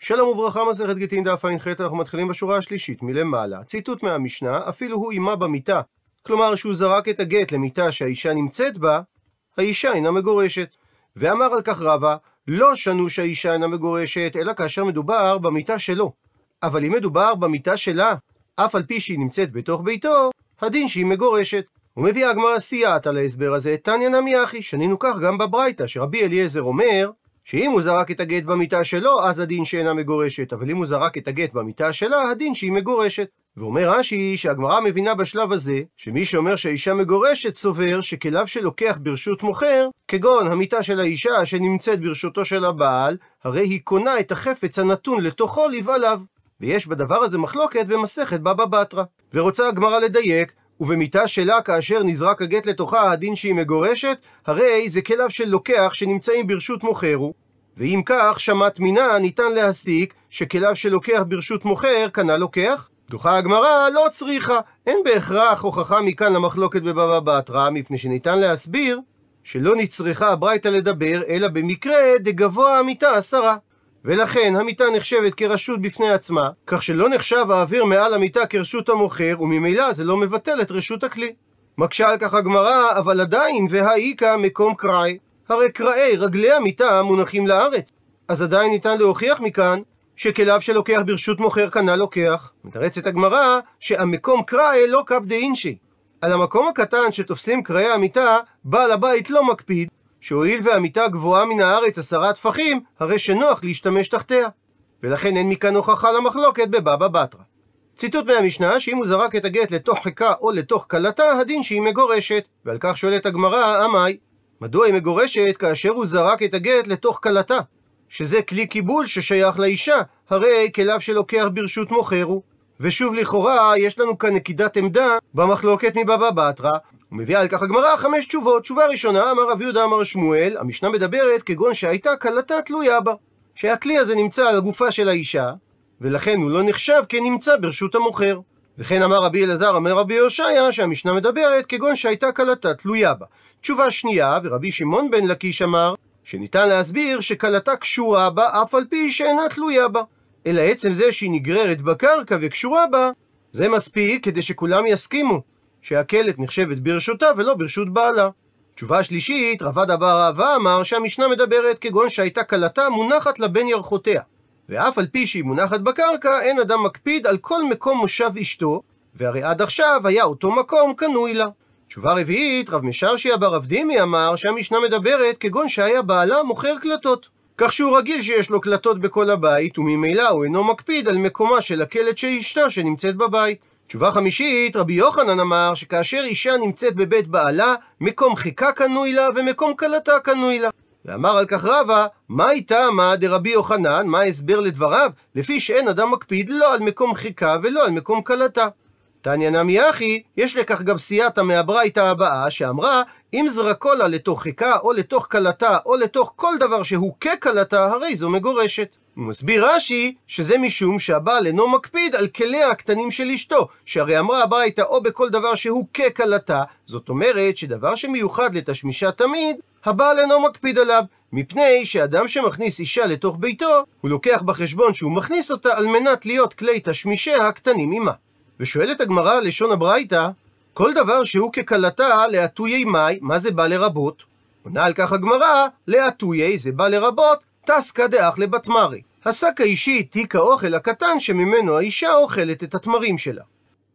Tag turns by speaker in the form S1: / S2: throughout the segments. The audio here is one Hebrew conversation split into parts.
S1: שלום וברכה, מסכת גיטין דף ע"ח, אנחנו מתחילים בשורה השלישית מלמעלה. ציטוט מהמשנה, אפילו הוא אימה במיטה. כלומר, שהוא זרק את הגט למיטה שהאישה נמצאת בה, האישה אינה מגורשת. ואמר על כך רבא, לא שנו שהאישה אינה מגורשת, אלא כאשר מדובר במיטה שלו. אבל אם מדובר במיטה שלה, אף על פי שהיא נמצאת בתוך ביתו, הדין שהיא מגורשת. ומביאה הגמרא סייעת להסבר הזה, תניא נמי אחי, שנינו כך גם בברייתא, שרבי אליעזר אומר, שאם הוא זרק את הגט במיטה שלו, אז הדין שאינה מגורשת, אבל אם הוא זרק את הגט במיטה שלה, הדין שהיא מגורשת. ואומר רש"י שהגמרא מבינה בשלב הזה, שמי שאומר שהאישה מגורשת סובר שכליו שלוקח ברשות מוכר, כגון המיטה של האישה שנמצאת ברשותו של הבעל, הרי היא קונה את החפץ הנתון לתוכו לבעליו. ויש בדבר הזה מחלוקת במסכת בבא בתרא. ורוצה הגמרא לדייק, ובמיתה שלה כאשר נזרק הגט לתוכה הדין שהיא מגורשת, הרי זה כליו של לוקח שנמצאים ברשות מוכרו. ואם כך, שמת מינה ניתן להסיק שכליו של לוקח ברשות מוכר קנה לוקח. דוחה הגמרא לא צריכה, אין בהכרח הוכחה מכאן למחלוקת בבבא בתרא, מפני שניתן להסביר שלא נצרכה הברייתא לדבר, אלא במקרה דגבוה המיתה עשרה. ולכן המיטה נחשבת כרשות בפני עצמה, כך שלא נחשב האוויר מעל המיטה כרשות המוכר, וממילא זה לא מבטל את רשות הכלי. מקשה על כך הגמרא, אבל עדיין והאיכא מקום קראי. הרי קראי רגלי המיטה מונחים לארץ. אז עדיין ניתן להוכיח מכאן שכליו שלוקח ברשות מוכר כנ"ל לוקח. מתרצת הגמרא שהמקום קראי לא קפ אינשי. על המקום הקטן שתופסים קראי המיטה, בעל הבית לא מקפיד, שהואיל והמיטה גבוהה מן הארץ עשרה טפחים, הרי שנוח להשתמש תחתיה. ולכן אין מכאן הוכחה למחלוקת בבבא בתרא. ציטוט מהמשנה, שאם הוא זרק את הגט לתוך חיקה או לתוך כלתה, הדין שהיא מגורשת. ועל כך שואלת הגמרא, אמי, מדוע היא מגורשת כאשר הוא זרק את הגט לתוך כלתה? שזה כלי קיבול ששייך לאישה, הרי כליו שלוקח ברשות מוכר הוא. ושוב לכאורה, יש לנו כאן נקידת עמדה במחלוקת מבבא בתרא, הוא מביא על כך הגמרא חמש תשובות. תשובה ראשונה, אמר רב יהודה אמר שמואל, המשנה מדברת כגון שהייתה כלתה תלויה בה. שהכלי הזה נמצא על הגופה של האישה, ולכן הוא לא נחשב כנמצא ברשות המוכר. וכן אמר רבי אלעזר, אמר רבי הושעיה, שהמשנה מדברת כגון שהייתה כלתה תלויה בה. תשובה שנייה, ורבי שמעון בן לקיש אמר, שניתן להסביר שכלתה קשורה בה אף על פי שאינה תלויה בה. אלא עצם זה שהיא נגררת בקרקע וקשורה בה, זה מספיק כדי שכולם יסכימו שהקלט נחשבת ברשותה ולא ברשות בעלה. תשובה שלישית, רבד אבר אהבה אמר שהמשנה מדברת כגון שהייתה כלתה מונחת לבין ירחותיה. ואף על פי שהיא מונחת בקרקע, אין אדם מקפיד על כל מקום מושב אשתו, והרי עד עכשיו היה אותו מקום קנוי לה. תשובה רביעית, רב משרשי אבר עבדימי אמר שהמשנה מדברת כגון שהיה בעלה מוכר קלטות. כך שהוא רגיל שיש לו קלטות בכל הבית, וממילא הוא אינו מקפיד על מקומה של הקלט של אשתו שנמצאת בבית. תשובה חמישית, רבי יוחנן אמר שכאשר אישה נמצאת בבית בעלה, מקום חיקה קנוי לה ומקום כלתה קנוי לה. ואמר על כך רבא, מה מה דרבי יוחנן, מה ההסבר לדבריו, לפי שאין אדם מקפיד לא על מקום חיקה ולא על מקום כלתה. תניא נמי אחי, יש לכך גם סייעתא מהברייתא הבאה, שאמרה, אם זרקו לה לתוך חיקה או לתוך כלתה, או לתוך כל דבר שהוא ככלתה, הרי זו מגורשת. מסביר רש"י שזה משום שהבעל אינו מקפיד על כליה הקטנים של אשתו, שהרי אמרה הביתה או בכל דבר שהוא ככלתה, זאת אומרת שדבר שמיוחד לתשמישה תמיד, הבעל אינו מקפיד עליו, מפני שאדם שמכניס אישה לתוך ביתו, הוא לוקח בחשבון שהוא מכניס אותה על מנת להיות כלי תשמישיה הקטנים עמה. ושואלת הגמרא לשון הברייתא, כל דבר שהוא ככלתה לעטויי מאי, מה זה בא לרבות? עונה על כך הגמרא, לעטויי זה בא לרבות, תסקא דאח מרי. השק האישי תיק האוכל הקטן שממנו האישה אוכלת את התמרים שלה.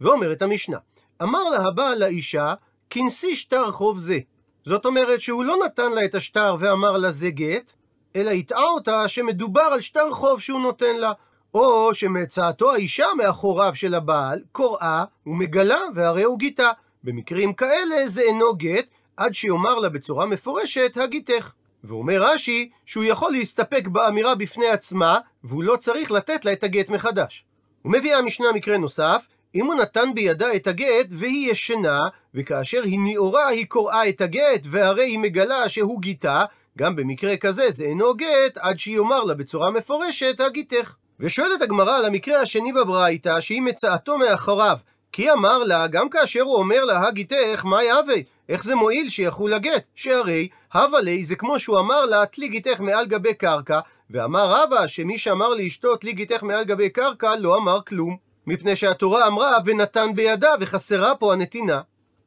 S1: ואומרת המשנה, אמר לה הבעל לאישה, כנסי שטר חוב זה. זאת אומרת שהוא לא נתן לה את השטר ואמר לה זה גט, אלא הטעה אותה שמדובר על שטר חוב שהוא נותן לה, או שמצאתו האישה מאחוריו של הבעל, קוראה ומגלה והרי הוא גיתה. במקרים כאלה זה אינו גט, עד שיאמר לה בצורה מפורשת, הגיתך. ואומר רש"י שהוא יכול להסתפק באמירה בפני עצמה, והוא לא צריך לתת לה את הגט מחדש. הוא מביא המשנה מקרה נוסף, אם הוא נתן בידה את הגט והיא ישנה, וכאשר היא נאורה היא קוראה את הגט, והרי היא מגלה שהוא גיתה, גם במקרה כזה זה אינו גט, עד שיאמר לה בצורה מפורשת, הגיתך. ושואלת הגמרא על המקרה השני בברייתא, שהיא מצאתו מאחריו, כי אמר לה, גם כאשר הוא אומר לה, הגיתך, מה יהווה? איך זה מועיל שיחול הגט? שהרי הווה לי זה כמו שהוא אמר לה, תלי גיתך מעל גבי קרקע, ואמר רבא שמי שאמר לאשתו תלי גיתך מעל גבי קרקע לא אמר כלום. מפני שהתורה אמרה ונתן בידה וחסרה פה הנתינה.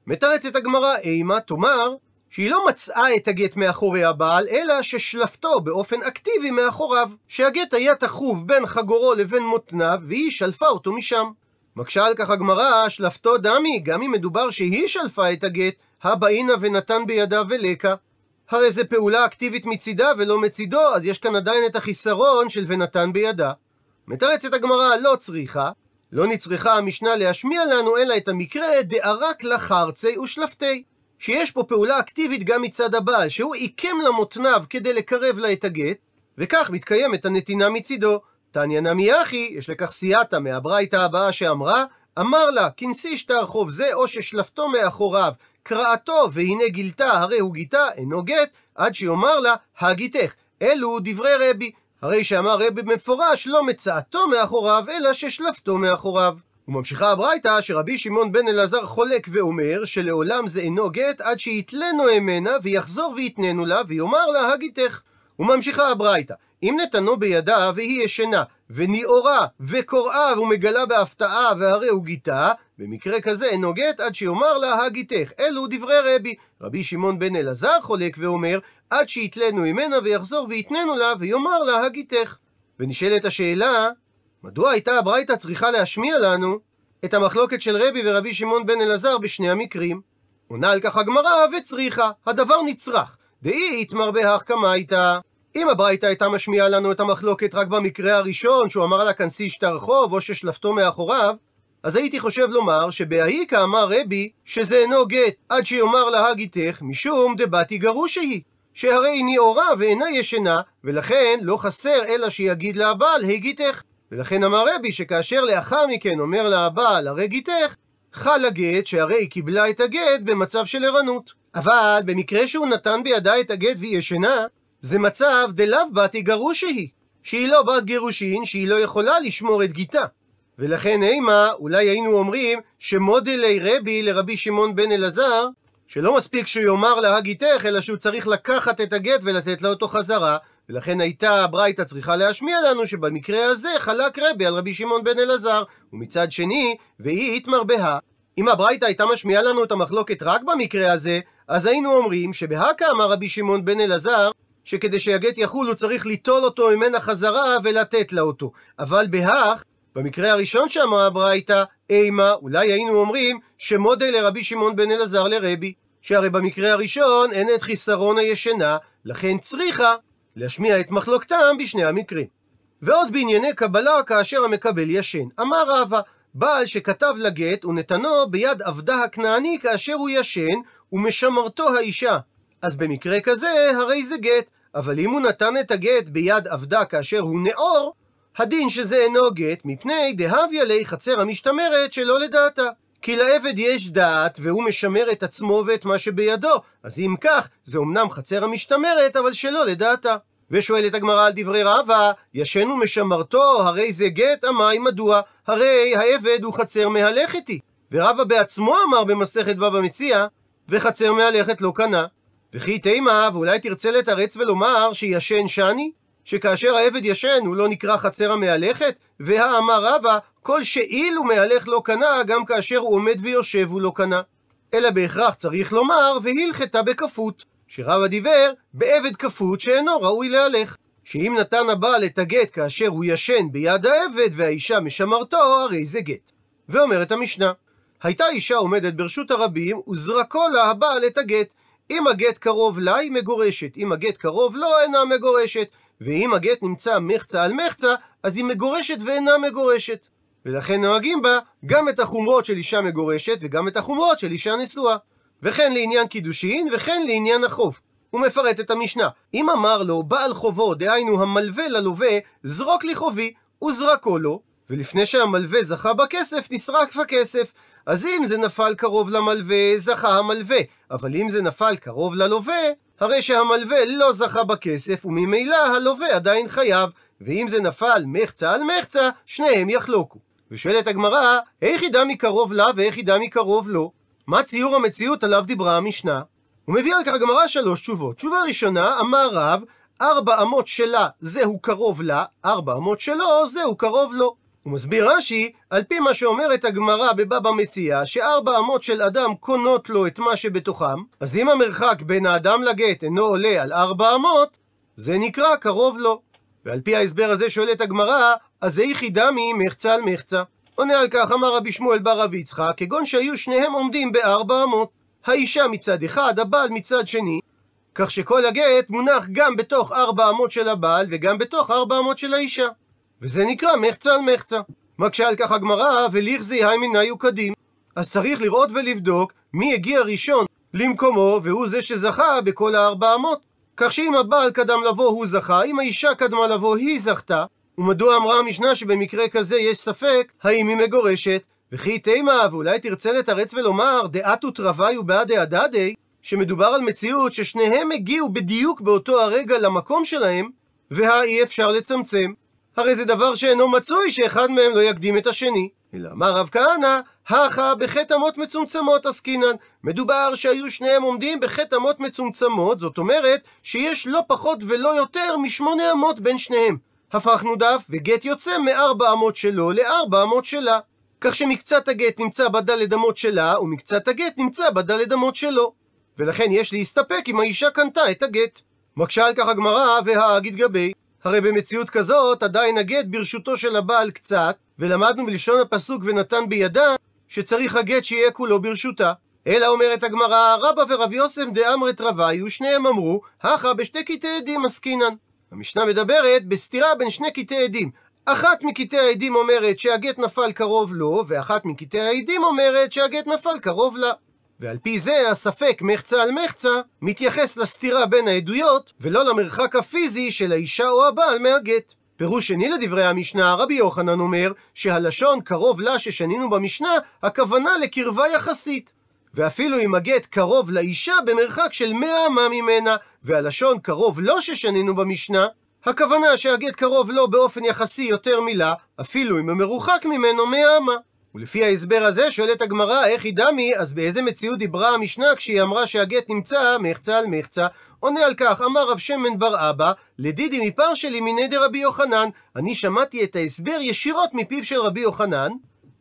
S1: מתרצת הגמרא אימה תאמר שהיא לא מצאה את הגט מאחורי הבעל, אלא ששלפתו באופן אקטיבי מאחוריו, שהגט היה תחוב בין חגורו לבין מותניו, והיא שלפה אותו משם. מקשה על כך הגמרא, שלפתו דמי, גם אם מדובר שהיא שלפה את הגט, הבאינה ונתן בידה ולקה. הרי זה פעולה אקטיבית מצידה ולא מצידו, אז יש כאן עדיין את החיסרון של ונתן בידה. מתרצת הגמרא לא צריכה, לא נצרכה המשנה להשמיע לנו אלא את המקרה דארק לחרצי ושלפתי. שיש פה פעולה אקטיבית גם מצד הבעל, שהוא עיקם למותניו כדי לקרב לה את הגט, וכך מתקיימת הנתינה מצידו. תניא נמי אחי, יש לכך סייעתא מהברייתא הבאה שאמרה, אמר לה, כנסי שטר חוב זה או ששלפתו מאחוריו, קראתו, והנה גילתה, הרי הוא גיתה, אינו גט, עד שיאמר לה, הגיתך. אלו דברי רבי. הרי שאמר רבי במפורש, לא מצאתו מאחוריו, אלא ששלפתו מאחוריו. וממשיכה הברייתא, שרבי שמעון בן אלעזר חולק ואומר, שלעולם זה אינו גט, עד שיתלנו אמנה, ויחזור ויתננו לה, ויאמר לה, הגיתך. וממשיכה הברייתא, אם נתנו בידה, והיא ישנה, וניעורה, וקוראה, ומגלה בהפתעה, והרי הוא גיתה, במקרה כזה אין נוגט עד שיאמר לה הגיתך. אלו דברי רבי. רבי שמעון בן אלעזר חולק ואומר, עד שיתלנו ממנה ויחזור ויתננו לה ויאמר לה הגיתך. ונשאלת השאלה, מדוע הייתה הברייתא צריכה להשמיע לנו את המחלוקת של רבי ורבי שמעון בן אלעזר בשני המקרים? עונה על כך הגמרא וצריכה, הדבר נצרך. דאי יתמר בהך הייתה. אם הברייתא הייתה משמיעה לנו את המחלוקת רק במקרה הראשון, שהוא אמר לה כנסי שטר חוב או ששלפתו מאחוריו, אז הייתי חושב לומר שבהאי כאמר רבי שזה אינו גט עד שיאמר לה הגיתך משום דבתי גרושה היא. שהרי היא נאורה ואינה ישנה, ולכן לא חסר אלא שיגיד לה הבעל הגיתך. ולכן אמר רבי שכאשר לאחר מכן אומר לה הבעל הרי גיתך, חל הגט שהרי היא קיבלה את הגט במצב של ערנות. אבל במקרה שהוא נתן בידה את הגט והיא ישנה, זה מצב דלאו בתי גרושה היא, שהיא לא בת גירושין, שהיא לא יכולה לשמור את גיתה. ולכן אימה, אולי היינו אומרים שמודלי רבי לרבי שמעון בן אלעזר, שלא מספיק שהוא יאמר לה הגיתך, אלא שהוא צריך לקחת את הגט ולתת לה אותו חזרה, ולכן הייתה הברייתא צריכה להשמיע לנו שבמקרה הזה חלק רבי על רבי שמעון בן אלעזר, ומצד שני, והיא התמרבהה. אם הברייתא הייתה משמיעה לנו את המחלוקת רק במקרה הזה, אז היינו אומרים שבהכה אמר רבי שמעון בן אלעזר, שכדי שהגט יחול הוא צריך ליטול אותו ממנה חזרה ולתת לה אותו. אבל בהך, במקרה הראשון שאמרה הברייתא, אימה, אולי היינו אומרים שמודה לרבי שמעון בן אלעזר לרבי, שהרי במקרה הראשון אין את חיסרון הישנה, לכן צריכה להשמיע את מחלוקתם בשני המקרים. ועוד בענייני קבלה כאשר המקבל ישן. אמר רבא, בעל שכתב לגט ונתנו ביד עבדה הכנעני כאשר הוא ישן, ומשמרתו האישה. אז במקרה כזה, הרי זה גט. אבל אם הוא נתן את הגט ביד עבדה כאשר הוא נאור, הדין שזה אינו גט, מפני דהביה ליה חצר המשתמרת שלא לדעתה. כי לעבד יש דעת, והוא משמר את עצמו ואת מה שבידו. אז אם כך, זה אמנם חצר המשתמרת, אבל שלא לדעתה. ושואלת הגמרא על דברי רבא, ישן ומשמרתו, הרי זה גט, עמי מדוע? הרי העבד הוא חצר מהלכת היא. ורבא בעצמו אמר במסכת בבא מציע, וחצר מהלכת לא קנה. וכי תימה, ואולי תרצה לתרץ ולומר שישן שני? שכאשר העבד ישן הוא לא נקרא חצר המהלכת? והאמר רבא, כל שאילו מהלך לא קנה, גם כאשר הוא עומד ויושב הוא לא קנה. אלא בהכרח צריך לומר, והלכתה בכפות, שרבא דיבר בעבד כפות שאינו ראוי להלך. שאם נתן הבעל את הגט כאשר הוא ישן ביד העבד והאישה משמרתו, הרי זה גט. ואומרת המשנה, הייתה אישה עומדת ברשות הרבים, וזרקו לה הבעל את הגט. אם הגט קרוב לה, היא מגורשת. אם הגט קרוב לו, לא, אינה מגורשת. ואם הגט נמצא מחצה על מחצה, אז היא מגורשת ואינה מגורשת. ולכן נוהגים בה גם את החומרות של אישה מגורשת וגם את החומרות של אישה נשואה. וכן לעניין קידושין וכן לעניין החוב. הוא מפרט את המשנה. אם אמר לו בעל חובו, דהיינו המלווה ללווה, זרוק לי חובי, וזרקו לו, ולפני שהמלווה זכה בכסף, נסרק בכסף. אז אם זה נפל קרוב למלווה, זכה המלווה, אבל אם זה נפל קרוב ללווה, הרי שהמלווה לא זכה בכסף, וממילא הלווה עדיין חייב, ואם זה נפל מחצה על מחצה, שניהם יחלוקו. ושואלת הגמרא, איך ידע מקרוב לה ואיך ידע מקרוב לו? מה ציור המציאות עליו דיברה המשנה? הוא מביא על כך הגמרא שלוש תשובות. תשובה ראשונה, אמר רב, ארבע אמות שלה זהו קרוב לה, ארבע אמות שלו זהו קרוב לו. הוא מסביר רש"י, על פי מה שאומרת הגמרא בבבא מציאה, שארבע אמות של אדם קונות לו את מה שבתוכם, אז אם המרחק בין האדם לגט אינו עולה על ארבע אמות, זה נקרא קרוב לו. ועל פי ההסבר הזה שואלת הגמרא, אז איכי דמי מחצה על מחצה. עונה על כך אמר רבי שמואל בר רבי יצחק, כגון שהיו שניהם עומדים בארבע אמות. האישה מצד אחד, הבעל מצד שני, כך שכל הגט מונח גם בתוך ארבע אמות של הבעל וגם בתוך ארבע אמות של האישה. וזה נקרא מחצה על מחצה. מקשה על כך הגמרא, וליך ולכזי היימינאיו קדים. אז צריך לראות ולבדוק מי הגיע ראשון למקומו, והוא זה שזכה בכל הארבע אמות. כך שאם הבעל קדם לבוא הוא זכה, אם האישה קדמה לבוא היא זכתה, ומדוע אמרה המשנה שבמקרה כזה יש ספק האם היא מגורשת? וכי תימה, ואולי תרצה לתרץ ולומר דעת ותרווי ובעד הדדי, שמדובר על מציאות ששניהם הגיעו בדיוק באותו הרגע למקום שלהם, והאי אפשר לצמצם. הרי זה דבר שאינו מצוי שאחד מהם לא יקדים את השני. אלא אמר רב כהנא, הכה בחטא אמות מצומצמות עסקינן. מדובר שהיו שניהם עומדים בחטא אמות מצומצמות, זאת אומרת שיש לא פחות ולא יותר משמונה אמות בין שניהם. הפכנו דף, וגט יוצא מארבע אמות שלו לארבע אמות שלה. כך שמקצת הגט נמצא בדלת אמות שלה, ומקצת הגט נמצא בדלת אמות שלו. ולכן יש להסתפק אם האישה קנתה את הגט. מקשה על כך הגמרא והאג התגבי. הרי במציאות כזאת עדיין הגט ברשותו של הבעל קצת, ולמדנו מלשון הפסוק ונתן בידה, שצריך הגט שיהיה כולו ברשותה. אלא אומרת הגמרא, רבא ורב יוסם דאמרת רבי, ושניהם אמרו, הכה בשתי קטעי עדים עסקינן. המשנה מדברת בסתירה בין שני קטעי עדים. אחת מקטעי העדים אומרת שהגט נפל קרוב לו, ואחת מקטעי העדים אומרת שהגט נפל קרוב לה. ועל פי זה הספק מחצה על מחצה מתייחס לסתירה בין העדויות ולא למרחק הפיזי של האישה או הבעל מהגט. פירוש שני לדברי המשנה, רבי יוחנן אומר שהלשון קרוב לה ששנינו במשנה, הכוונה לקרבה יחסית. ואפילו אם הגט קרוב לאישה במרחק של מאה אמה ממנה, והלשון קרוב לא ששנינו במשנה, הכוונה שהגט קרוב לו באופן יחסי יותר מלה אפילו אם הוא מרוחק ממנו מאה אמה. ולפי ההסבר הזה שואלת הגמרא, איך היא דמי, אז באיזה מציאות דיברה המשנה כשהיא אמרה שהגט נמצא מחצה על מחצה? עונה על כך, אמר רב שמן בר אבא, לדידי מפר שלי מנדר רבי יוחנן. אני שמעתי את ההסבר ישירות מפיו של רבי יוחנן,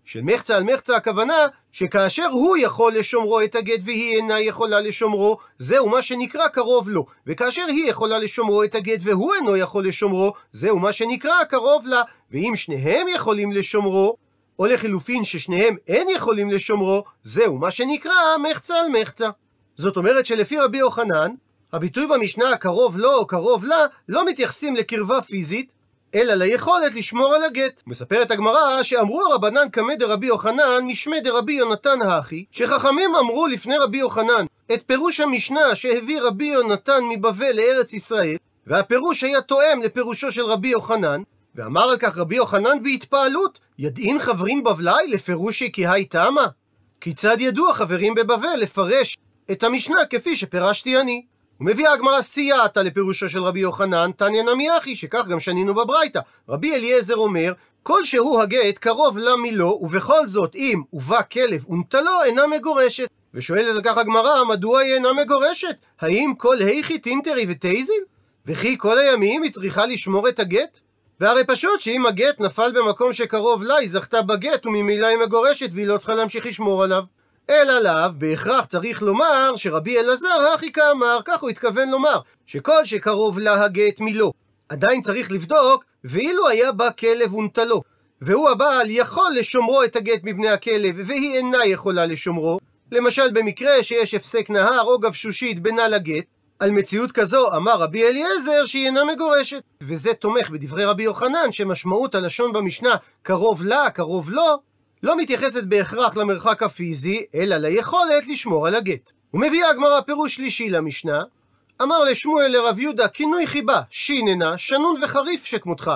S1: של מחצה על מחצה הכוונה שכאשר הוא יכול לשומרו את הגט והיא אינה יכולה לשומרו, זהו מה שנקרא קרוב לו. וכאשר היא יכולה לשומרו את הגט והוא אינו יכול לשומרו, זהו מה שנקרא קרוב לה. ואם שניהם יכולים לשומרו, או לחילופין ששניהם אין יכולים לשומרו, זהו מה שנקרא מחצה על מחצה. זאת אומרת שלפי רבי יוחנן, הביטוי במשנה קרוב לו או קרוב לה, לא מתייחסים לקרבה פיזית, אלא ליכולת לשמור על הגט. מספרת הגמרא שאמרו הרבנן קמא דרבי יוחנן משמי דרבי יונתן האחי, שחכמים אמרו לפני רבי יוחנן את פירוש המשנה שהביא רבי יונתן מבבל לארץ ישראל, והפירוש היה תואם לפירושו של רבי יוחנן, ואמר על כך רבי יוחנן בהתפעלות, ידעין חברים בבלי לפירושי כי היי תמה? כיצד ידעו החברים בבבל לפרש את המשנה כפי שפירשתי אני? ומביאה הגמרא סייעתא לפירושו של רבי יוחנן, תניא נמי אחי, שכך גם שנינו בברייתא. רבי אליעזר אומר, כל שהוא הגט קרוב למילו, ובכל זאת אם ובא כלב ונטלו אינה מגורשת. ושואלת על כך הגמרא, מדוע היא אינה מגורשת? האם כל היכי טינטרי וטייזיל? וכי כל הימים היא צריכה לשמור את הגט? והרי פשוט שאם הגט נפל במקום שקרוב לה, היא זכתה בגט וממילא היא מגורשת והיא לא צריכה להמשיך לשמור עליו. אלא לאו, בהכרח צריך לומר שרבי אלעזר הכי כאמר, כך הוא התכוון לומר, שכל שקרוב לה הגט מילו. עדיין צריך לבדוק, ואילו היה בא כלב ונטלו. והוא הבעל יכול לשומרו את הגט מבני הכלב, והיא אינה יכולה לשומרו. למשל במקרה שיש הפסק נהר או גבשושית בינה לגט, על מציאות כזו אמר רבי אליעזר שהיא אינה מגורשת. וזה תומך בדברי רבי יוחנן, שמשמעות הלשון במשנה קרוב לה, קרוב לו, לא מתייחסת בהכרח למרחק הפיזי, אלא ליכולת לשמור על הגט. ומביאה הגמרא פירוש שלישי למשנה, אמר לשמואל לרב יהודה כינוי חיבה, שיננה, שנון וחריף שכמותך.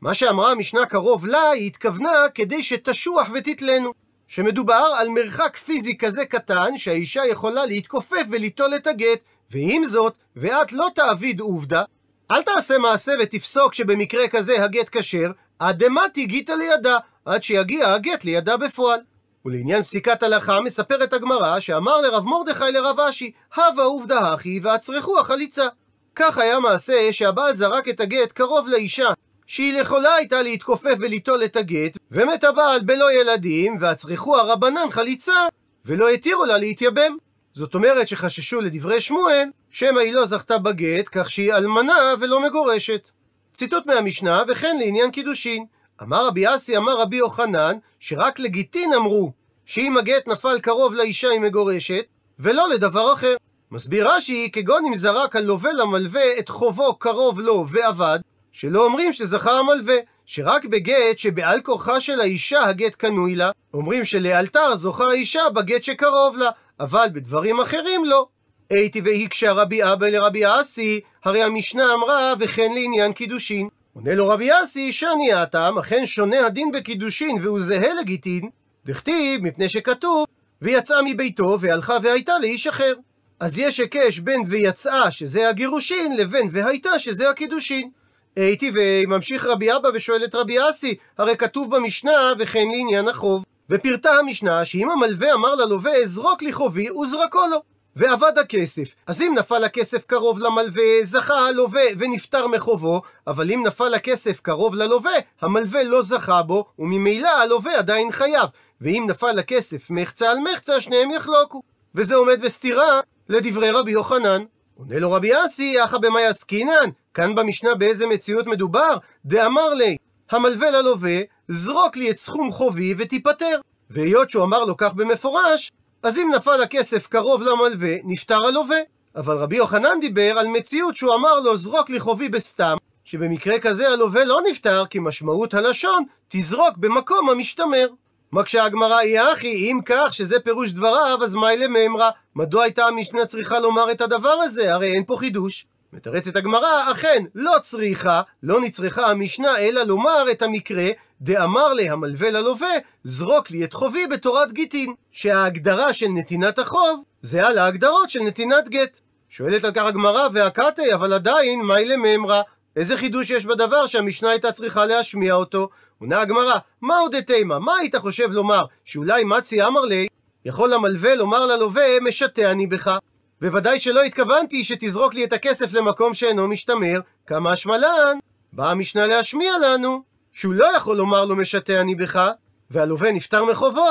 S1: מה שאמרה המשנה קרוב לה, היא התכוונה כדי שתשוח ותתלנו. שמדובר על מרחק פיזי כזה קטן, שהאישה יכולה להתכופף וליטול את הגט, ועם זאת, ואת לא תעביד עובדה, אל תעשה מעשה ותפסוק שבמקרה כזה הגט כשר, עד דמתי גיתא לידה, עד שיגיע הגט לידה בפועל. ולעניין פסיקת הלכה מספרת הגמרא שאמר לרב מרדכי לרב אשי, הווה עובדה הכי ואצרכו החליצה. כך היה מעשה שהבעל זרק את הגט קרוב לאישה, שהיא לכולה הייתה להתכופף וליטול את הגט, ומת הבעל בלא ילדים, ואצרכו הרבנן חליצה, ולא התירו לה להתייבם. זאת אומרת שחששו לדברי שמואל, שמא היא לא זכתה בגט, כך שהיא אלמנה ולא מגורשת. ציטוט מהמשנה, וכן לעניין קידושין. אמר רבי אסי, אמר רבי יוחנן, שרק לגיטין אמרו, שאם הגט נפל קרוב לאישה היא מגורשת, ולא לדבר אחר. מסביר רש"י, כגון אם זרק הלווה למלווה את חובו קרוב לו ועבד, שלא אומרים שזכה המלווה, שרק בגט שבעל כורחה של האישה הגט קנוי לה, אומרים שלאלתר זוכה האישה בגט שקרוב לה, אבל בדברים אחרים לא. הייתי והקשה רבי אבא לרבי אסי, הרי המשנה אמרה וכן לעניין קידושין. עונה לו רבי אסי, שאני הטעם, אכן שונה הדין בקידושין והוא זהה לגיטין, דכתיב, מפני שכתוב, ויצאה מביתו והלכה והייתה לאיש אחר. אז יש היקש בין ויצאה, שזה הגירושין, לבין והייתה, שזה הקידושין. הייתי וממשיך רבי אבא ושואל את רבי אסי, הרי כתוב במשנה וכן לעניין החוב. ופירטה המשנה שאם המלווה אמר ללווה אזרוק לי חובי, וזרקו לו. ואבד הכסף. אז אם נפל הכסף קרוב למלווה, זכה הלווה ונפטר מחובו, אבל אם נפל הכסף קרוב ללווה, המלווה לא זכה בו, וממילא הלווה עדיין חייב. ואם נפל הכסף מחצה על מחצה, שניהם יחלוקו. וזה עומד בסתירה לדברי רבי יוחנן. עונה לו רבי אסי, אחא במאי עסקינן? כאן במשנה באיזה מציאות מדובר? דאמר לי, המלווה ללווה, זרוק לי את סכום חובי ותיפטר. והיות שהוא אמר לו כך במפורש, אז אם נפל הכסף קרוב למלווה, נפטר הלווה. אבל רבי יוחנן דיבר על מציאות שהוא אמר לו, זרוק לי חובי בסתם, שבמקרה כזה הלווה לא נפטר, כי משמעות הלשון, תזרוק במקום המשתמר. מקשה הגמרא, היא אחי, אם כך, שזה פירוש דבריו, אז מאי לממרא? מדוע הייתה המשנה צריכה לומר את הדבר הזה? הרי אין פה חידוש. מתרצת הגמרא, אכן, לא צריכה, לא נצרכה המשנה, אלא לומר את המקרה, דאמר לי המלווה ללווה, זרוק לי את חובי בתורת גיטין, שההגדרה של נתינת החוב, זהה להגדרות של נתינת גט. שואלת על כך הגמרא, והקטי, אבל עדיין, מהי לממרא? איזה חידוש יש בדבר שהמשנה הייתה צריכה להשמיע אותו? עונה הגמרא, מה עוד מה היית חושב לומר? שאולי מצי אמר לי, יכול המלווה לומר ללווה, משתה אני בך. בוודאי שלא התכוונתי שתזרוק לי את הכסף למקום שאינו משתמר, כמה שמלן. באה המשנה להשמיע לנו שהוא לא יכול לומר לו משתה אני בך, והלווה נפטר מחובו,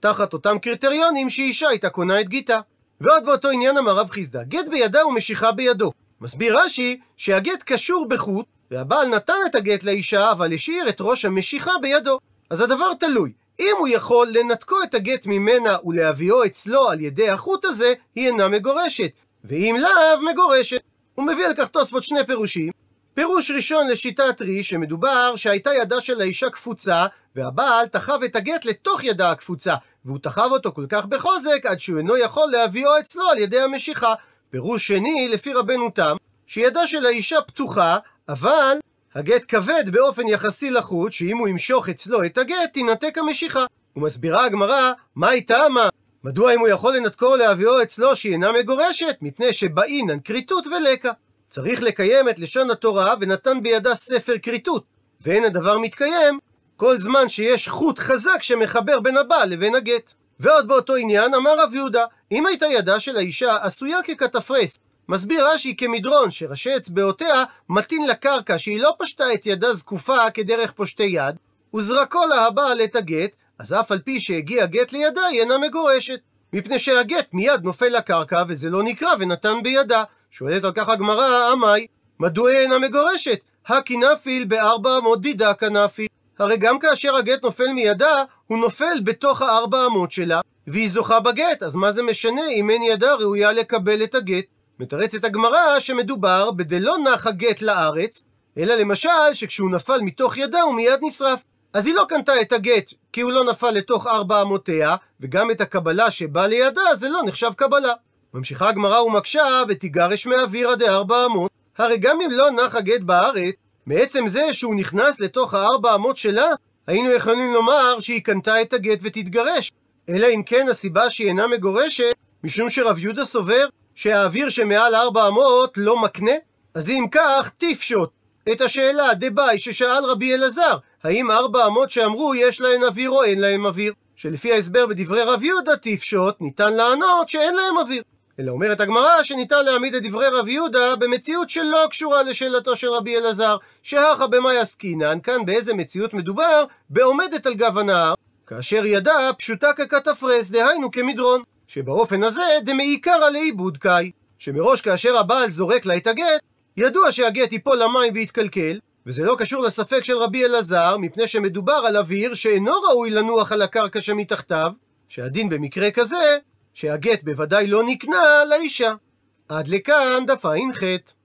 S1: תחת אותם קריטריונים שאישה הייתה קונה את גיתה. ועוד באותו עניין אמר רב חיסדא, גט בידה ומשיכה בידו. מסביר רש"י שהגט קשור בחוט, והבעל נתן את הגט לאישה, אבל השאיר את ראש המשיכה בידו. אז הדבר תלוי, אם הוא יכול לנתקו את הגט ממנה ולהביאו אצלו על ידי החוט הזה, היא אינה מגורשת. ואם לאו, מגורשת. הוא מביא על כך תוספות שני פירושים. פירוש ראשון לשיטת רי, שמדובר שהייתה ידה של האישה קפוצה, והבעל תחב את הגט לתוך ידה הקפוצה, והוא תחב אותו כל כך בחוזק, עד שהוא אינו יכול להביאו אצלו על ידי המשיכה. פירוש שני, לפי רבנו תם, שידה של האישה פתוחה, אבל הגט כבד באופן יחסי לחוט, שאם הוא ימשוך אצלו את הגט, תינתק המשיכה. ומסבירה הגמרא, מהי טעמה? מדוע אם הוא יכול לנתקו להביאו אצלו שהיא אינה מגורשת? מפני שבאינן כריתות ולקה. צריך לקיים את לשון התורה, ונתן בידה ספר כריתות. ואין הדבר מתקיים, כל זמן שיש חוט חזק שמחבר בין הבעל לבין הגט. ועוד באותו עניין אמר רב יהודה, אם הייתה ידה של האישה עשויה ככתפרס, מסביר רש"י כמדרון שראשי אצבעותיה מתין לקרקע שהיא לא פשטה את ידה זקופה כדרך פושטי יד, וזרקו לה הבעל את הגט, אז אף על פי שהגיע גט לידה היא אינה מגורשת. מפני שהגט מיד נופל לקרקע וזה לא נקרא ונתן בידה. שואלת על כך הגמרא, עמאי, מדוע היא אינה מגורשת? נפיל בארבע אמות דידה כנפיל. הרי גם כאשר הגט נופל מידה, הוא נופל בתוך הארבע אמות שלה, והיא זוכה בגט, אז מה זה משנה אם אין ידה ראויה לקבל את הגט? מתרצת הגמרא שמדובר בדלא נחה גט לארץ, אלא למשל שכשהוא נפל מתוך ידה הוא מיד נשרף. אז היא לא קנתה את הגט כי הוא לא נפל לתוך ארבע אמותיה, וגם את הקבלה שבא לידה זה לא נחשב קבלה. ממשיכה הגמרא ומקשה, ותיגרש מאווירא דארבע אמות. הרי גם אם לא נחה גט בארץ, מעצם זה שהוא נכנס לתוך הארבע אמות שלה, היינו יכולים לומר שהיא קנתה את הגט ותתגרש. אלא אם כן הסיבה שהיא אינה מגורשת, משום שרב יהודה סובר שהאוויר שמעל ארבע אמות לא מקנה? אז אם כך, תפשוט את השאלה דבאי ששאל רבי אלעזר, האם ארבע אמות שאמרו יש להן אוויר או אין להן אוויר? שלפי ההסבר בדברי רב יהודה תפשוט, ניתן לענות שאין להם אוויר. אלא אומרת הגמרא שניתן להעמיד את דברי רב יהודה במציאות שלא קשורה לשאלתו של רבי אלעזר, שהכה במאי עסקינן, כאן באיזה מציאות מדובר, בעומדת על גב הנהר, כאשר ידה פשוטה ככתפרס, דהיינו כמדרון. שבאופן הזה דמעיקרא לאיבוד קאי, שמראש כאשר הבעל זורק לה את הגט, ידוע שהגט ייפול למים ויתקלקל, וזה לא קשור לספק של רבי אלעזר, מפני שמדובר על אוויר שאינו ראוי לנוח על הקרקע שמתחתיו, שהדין במקרה כזה, שהגט בוודאי לא נקנה לאישה. עד לכאן דף ע"ח.